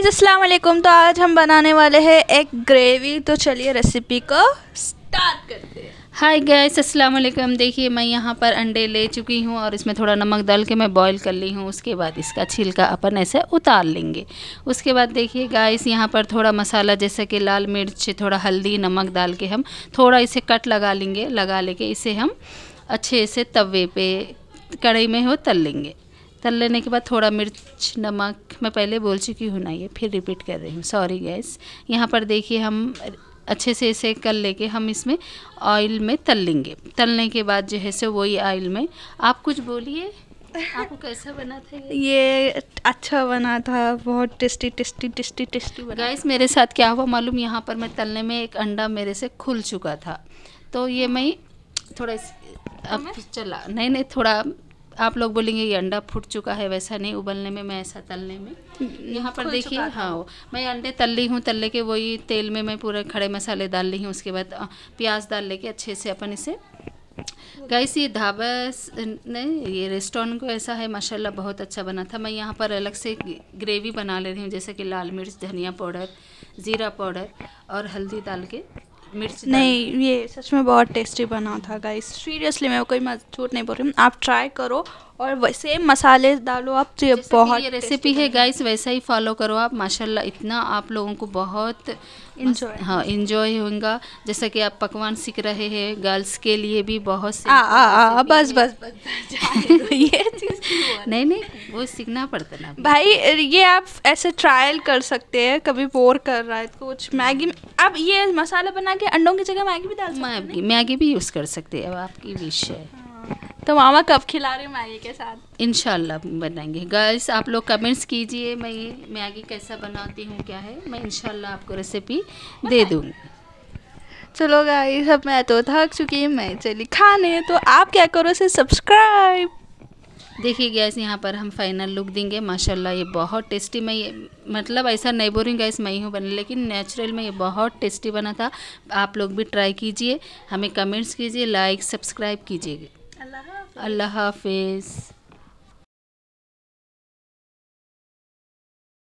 Guys अस्सलाम वालेकुम तो आज हम बनाने वाले हैं एक ग्रेवी तो चलिए रेसिपी को स्टार्ट करते हैं हाय गाइस अस्सलाम वालेकुम देखिए मैं यहाँ पर अंडे ले चुकी हूँ और इसमें थोड़ा नमक डाल के मैं बॉईल कर ली हूँ उसके बाद इसका छिलका अपन ऐसे उतार लेंगे उसके बाद देखिए गाइस यहाँ पर थोड़ा मसाला जैसे कि लाल मिर्च थोड़ा हल्दी नमक डाल के हम थोड़ा इसे कट लगा लेंगे लगा लेके इसे हम अच्छे से तवे पे कढ़ाई में हो तल लेंगे तल लेने के बाद थोड़ा मिर्च नमक मैं पहले बोल चुकी हूँ ना ये फिर रिपीट कर रही हूँ सॉरी गैस यहाँ पर देखिए हम अच्छे से इसे कर लेके हम इसमें ऑयल में तल लेंगे तलने के बाद जो है सो वही ऑयल में आप कुछ बोलिए आपको कैसा बना था ये? ये अच्छा बना था बहुत टेस्टी टेस्टी टेस्टी टेस्टी बना गाइस मेरे साथ क्या हुआ मालूम यहाँ पर मैं तलने में एक अंडा मेरे से खुल चुका था तो ये मैं थोड़ा अब चला नहीं नहीं थोड़ा आप लोग बोलेंगे ये अंडा फूट चुका है वैसा नहीं उबलने में मैं ऐसा तलने में यहाँ पर देखिए हाँ मैं अंडे तल ली हूँ तलने के वही तेल में मैं पूरे खड़े मसाले डाल ली हूँ उसके बाद प्याज डाल लेके अच्छे से अपन इसे गैस ये ढाबा ने ये रेस्टोरेंट को ऐसा है माशाल्लाह बहुत अच्छा बना था मैं यहाँ पर अलग से ग्रेवी बना ले रही हूँ जैसे कि लाल मिर्च धनिया पाउडर ज़ीरा पाउडर और हल्दी डाल के मिर्च नहीं ये सच में बहुत टेस्टी बना था गाइस सीरियसली मैं कोई झूठ नहीं बोल रही हूँ आप ट्राई करो और सेम मसाले डालो आप जो बहुत ये रेसिपी है गाइस वैसा ही फॉलो करो आप माशाल्लाह इतना आप लोगों को बहुत इंजॉय हाँ इंजॉय होगा जैसा कि आप पकवान सीख रहे हैं गर्ल्स के लिए भी बहुत आ, आ, आ, आ, बस, बस बस बस ये नहीं नहीं वो सीखना पड़ता ना भाई ये आप ऐसे ट्रायल कर सकते हैं कभी बोर कर रहा है कुछ मैगी अब ये मसाला बना के अंडों की जगह मैगी भी डाल मैगी मैगी भी यूज़ कर सकते हैं अब आपकी विश है हाँ, तो मामा कब खिला रहे मैगी के साथ इनशाला बनाएंगे गर्ल्स आप लोग कमेंट्स कीजिए मैं ये मैगी कैसा बनाती हूँ क्या है मैं इनशाला आपको रेसिपी दे दूँगी चलो गाइस अब मैं तो थक चुकी मैं चली खाने तो आप क्या करो से सब्सक्राइब देखिए गैस यहाँ पर हम फाइनल लुक देंगे माशाल्लाह ये बहुत टेस्टी मैं ये मतलब ऐसा नहीं बोल रही गैस मैं ही हूँ बने लेकिन नेचुरल में ये बहुत टेस्टी बना था आप लोग भी ट्राई कीजिए हमें कमेंट्स कीजिए लाइक सब्सक्राइब कीजिए अल्लाह हाफिज़